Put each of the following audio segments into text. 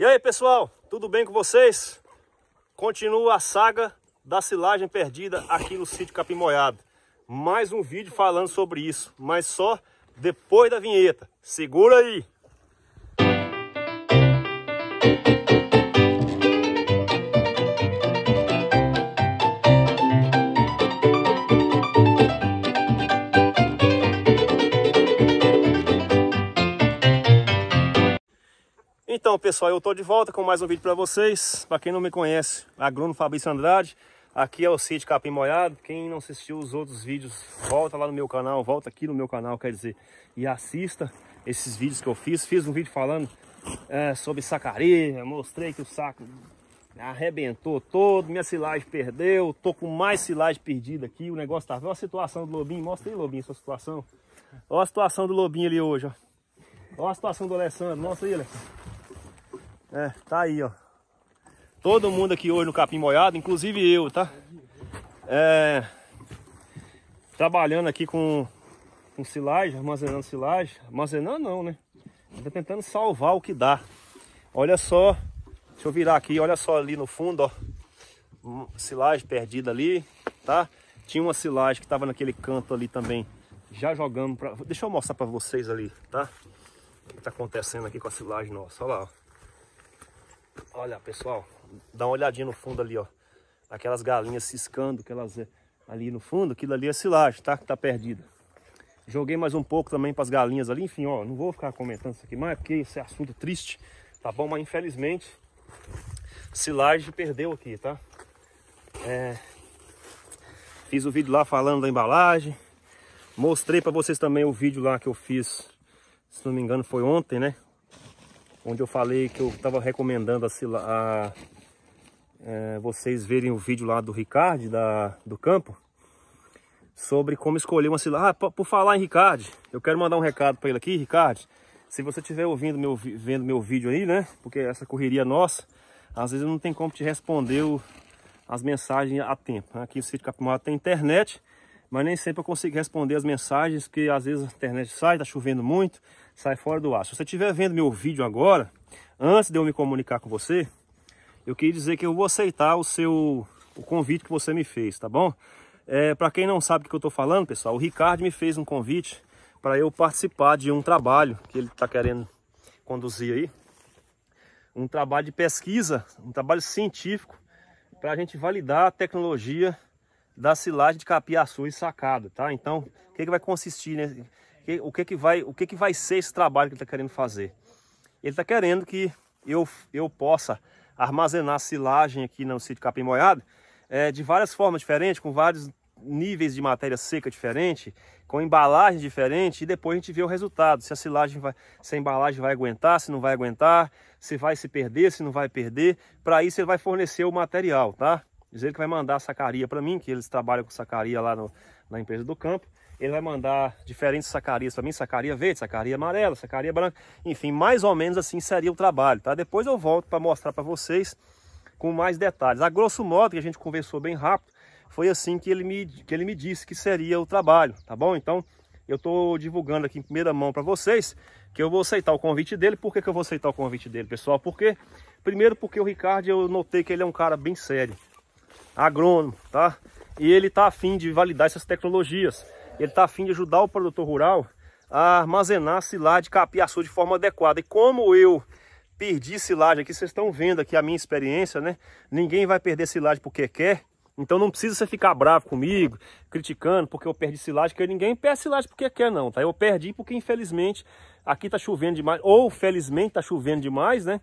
E aí pessoal, tudo bem com vocês? Continua a saga da silagem perdida aqui no sítio Capim Mais um vídeo falando sobre isso, mas só depois da vinheta. Segura aí! pessoal, eu tô de volta com mais um vídeo para vocês. Para quem não me conhece, agrônomo Fabrício Andrade. Aqui é o sítio Capim Molhado. Quem não assistiu os outros vídeos, volta lá no meu canal, volta aqui no meu canal, quer dizer, e assista esses vídeos que eu fiz. Fiz um vídeo falando é, sobre sacaria, mostrei que o saco arrebentou todo, minha silagem perdeu, tô com mais silagem perdida aqui, o negócio tá... Olha a situação do Lobinho, mostra aí, Lobinho, sua situação. Olha a situação do Lobinho ali hoje, ó. Olha a situação do Alessandro, mostra aí, Alessandro. É, tá aí, ó. Todo mundo aqui hoje no capim molhado, inclusive eu, tá? É, trabalhando aqui com, com silagem, armazenando silagem. Armazenando não, né? Tá tentando salvar o que dá. Olha só, deixa eu virar aqui, olha só ali no fundo, ó. Hum, silagem perdida ali, tá? Tinha uma silagem que tava naquele canto ali também. Já jogamos pra... Deixa eu mostrar pra vocês ali, tá? O que tá acontecendo aqui com a silagem nossa, olha lá, ó. Olha, pessoal, dá uma olhadinha no fundo ali, ó. Aquelas galinhas ciscando, aquelas eh, ali no fundo, aquilo ali é silagem, tá? Que tá perdida. Joguei mais um pouco também para as galinhas ali, enfim, ó, não vou ficar comentando isso aqui mais, porque esse é assunto triste, tá bom? Mas infelizmente, silagem perdeu aqui, tá? É... Fiz o vídeo lá falando da embalagem, mostrei para vocês também o vídeo lá que eu fiz, se não me engano foi ontem, né? onde eu falei que eu estava recomendando a, a é, vocês verem o vídeo lá do Ricardo da, do campo sobre como escolher uma silagem. Ah, por falar em Ricardo, eu quero mandar um recado para ele aqui, Ricardo. Se você estiver ouvindo meu vendo meu vídeo aí, né? Porque essa correria nossa, às vezes não tem como te responder o, as mensagens a tempo. Né? Aqui no sítio Capimar tem internet, mas nem sempre eu consigo responder as mensagens, porque às vezes a internet sai, está chovendo muito, sai fora do ar. Se você estiver vendo meu vídeo agora, antes de eu me comunicar com você, eu queria dizer que eu vou aceitar o seu o convite que você me fez, tá bom? É, para quem não sabe o que eu estou falando, pessoal, o Ricardo me fez um convite para eu participar de um trabalho que ele está querendo conduzir aí, um trabalho de pesquisa, um trabalho científico para a gente validar a tecnologia da silagem de capiaçu e sacado, tá? Então, o que, que vai consistir, né? O que que vai, o que que vai ser esse trabalho que ele está querendo fazer? Ele está querendo que eu, eu possa armazenar silagem aqui no sítio capim moiado é, eh, de várias formas diferentes, com vários níveis de matéria seca diferente, com embalagem diferente e depois a gente vê o resultado, se a silagem vai, se a embalagem vai aguentar, se não vai aguentar, se vai se perder, se não vai perder. Para isso ele vai fornecer o material, tá? Diz ele que vai mandar a sacaria para mim, que eles trabalham com sacaria lá no, na empresa do campo. Ele vai mandar diferentes sacarias para mim, sacaria verde, sacaria amarela, sacaria branca. Enfim, mais ou menos assim seria o trabalho, tá? Depois eu volto para mostrar para vocês com mais detalhes. A grosso modo, que a gente conversou bem rápido, foi assim que ele me, que ele me disse que seria o trabalho, tá bom? Então, eu estou divulgando aqui em primeira mão para vocês que eu vou aceitar o convite dele. Por que, que eu vou aceitar o convite dele, pessoal? Porque, primeiro, porque o Ricardo, eu notei que ele é um cara bem sério agrônomo, tá? E ele está afim de validar essas tecnologias. Ele está afim de ajudar o produtor rural a armazenar silagem de capiaçu de forma adequada. E como eu perdi silagem aqui, vocês estão vendo aqui a minha experiência, né? Ninguém vai perder silagem porque quer. Então não precisa você ficar bravo comigo, criticando porque eu perdi silagem, porque ninguém perde silagem porque quer não, tá? Eu perdi porque infelizmente aqui tá chovendo demais, ou felizmente tá chovendo demais, né?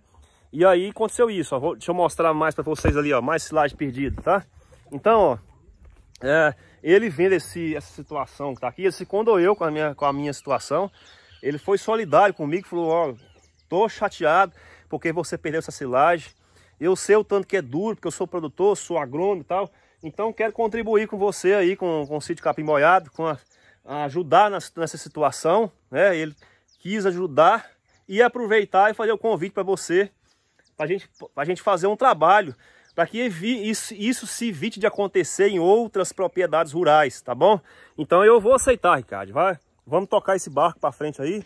E aí aconteceu isso, ó. Vou, deixa eu mostrar mais para vocês ali, ó. Mais slide perdido, tá? Então, ó. É, ele vendo esse, essa situação que tá aqui, ele se condoeu com a minha, com a minha situação. Ele foi solidário comigo, falou, ó, tô chateado porque você perdeu essa silagem. Eu sei o tanto que é duro, porque eu sou produtor, sou agrônomo e tal. Então quero contribuir com você aí, com, com o sítio Capim Boiado, com a, a ajudar nessa situação. Né? Ele quis ajudar e aproveitar e fazer o convite para você para gente, a gente fazer um trabalho para que isso, isso se evite de acontecer em outras propriedades rurais, tá bom? Então eu vou aceitar, Ricardo, vai? Vamos tocar esse barco para frente aí,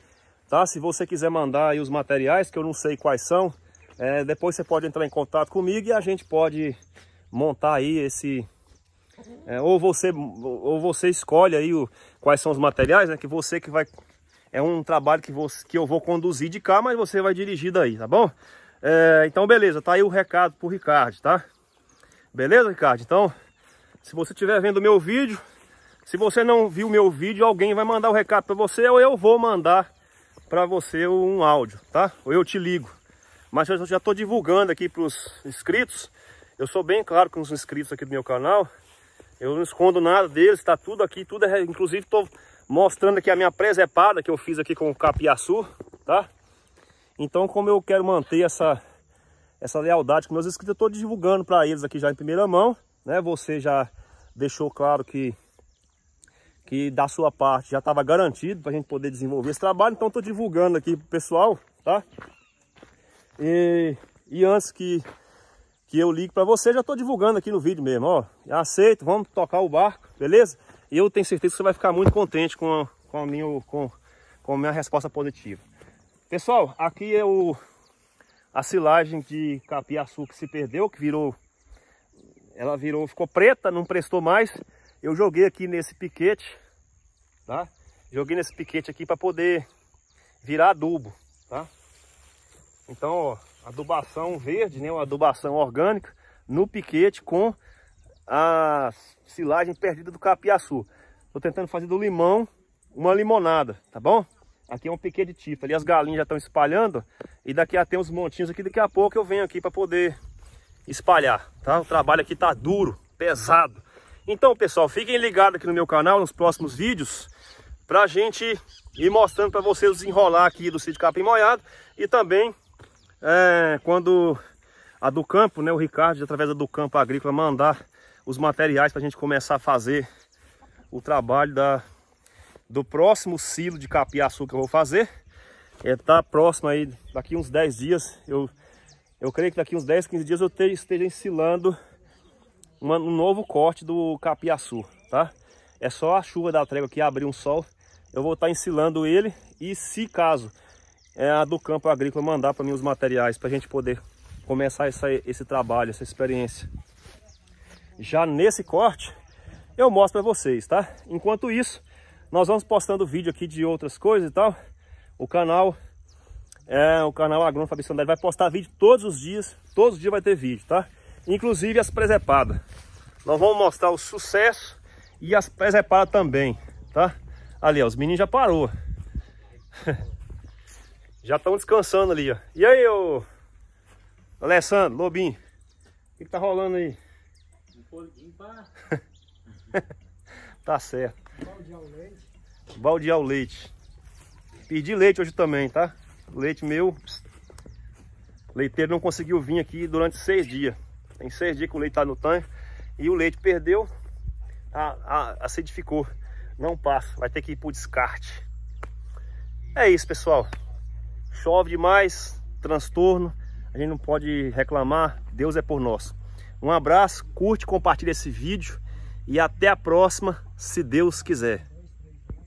tá? Se você quiser mandar aí os materiais, que eu não sei quais são, é, depois você pode entrar em contato comigo e a gente pode montar aí esse... É, ou, você, ou você escolhe aí o, quais são os materiais, né? Que você que vai... É um trabalho que, você, que eu vou conduzir de cá, mas você vai dirigir daí, tá bom? É, então, beleza, tá aí o recado pro Ricardo, tá? Beleza, Ricardo? Então, se você estiver vendo o meu vídeo, se você não viu o meu vídeo, alguém vai mandar o um recado para você ou eu vou mandar para você um áudio, tá? Ou eu te ligo. Mas eu já estou divulgando aqui para os inscritos. Eu sou bem claro com os inscritos aqui do meu canal. Eu não escondo nada deles, está tudo aqui, tudo é, inclusive estou mostrando aqui a minha presepada que eu fiz aqui com o capiaçu, tá? Então, como eu quero manter essa, essa lealdade com meus inscritos, eu estou divulgando para eles aqui já em primeira mão. Né? Você já deixou claro que, que da sua parte já estava garantido para a gente poder desenvolver esse trabalho. Então, estou divulgando aqui para o pessoal. Tá? E, e antes que, que eu ligue para você, já estou divulgando aqui no vídeo mesmo. Ó, aceito, vamos tocar o barco, beleza? E eu tenho certeza que você vai ficar muito contente com a, com a minha, com, com a minha resposta positiva. Pessoal, aqui é o, a silagem de capiaçu que se perdeu, que virou, ela virou, ficou preta, não prestou mais. Eu joguei aqui nesse piquete, tá? Joguei nesse piquete aqui para poder virar adubo, tá? Então, ó, adubação verde, né? Uma adubação orgânica no piquete com a silagem perdida do capiaçu. Tô tentando fazer do limão uma limonada, tá bom? Aqui é um pequeno de tifa. Ali as galinhas já estão espalhando. E daqui a tem uns montinhos aqui. Daqui a pouco eu venho aqui para poder espalhar, tá? O trabalho aqui tá duro, pesado. Então, pessoal, fiquem ligados aqui no meu canal, nos próximos vídeos, pra gente ir mostrando para vocês desenrolar aqui do sítio capim molhado e também é, quando a do campo, né, o Ricardo, através da do campo agrícola, mandar os materiais para a gente começar a fazer o trabalho da do próximo silo de capiaçu que eu vou fazer. Ele é, tá próximo aí, daqui uns 10 dias, eu, eu creio que daqui uns 10, 15 dias eu te, esteja ensilando uma, um novo corte do capiaçu, tá? É só a chuva da trégua aqui abrir um sol, eu vou estar tá ensilando ele e se caso é a do campo agrícola mandar para mim os materiais para a gente poder começar essa, esse trabalho, essa experiência. Já nesse corte, eu mostro para vocês, tá? Enquanto isso, nós vamos postando vídeo aqui de outras coisas e tal. O canal, é, o canal Agrônomo Fabrício Andrade vai postar vídeo todos os dias. Todos os dias vai ter vídeo, tá? Inclusive as presepadas. Nós vamos mostrar o sucesso e as presepadas também, tá? Ali, ó, os meninos já parou. já estão descansando ali, ó. E aí, ô... Alessandro, Lobinho, o que, que tá rolando aí? Um pouquinho pra... tá certo. Baldear o leite. Baldear o leite. Pedi leite hoje também, tá? Leite meu. Leiteiro não conseguiu vir aqui durante seis dias. Tem seis dias que o leite tá no tanque. E o leite perdeu, a, a, acidificou. Não passa, vai ter que ir pro descarte. É isso, pessoal. Chove demais, transtorno. A gente não pode reclamar. Deus é por nós. Um abraço, curte, compartilha esse vídeo e até a próxima, se Deus quiser.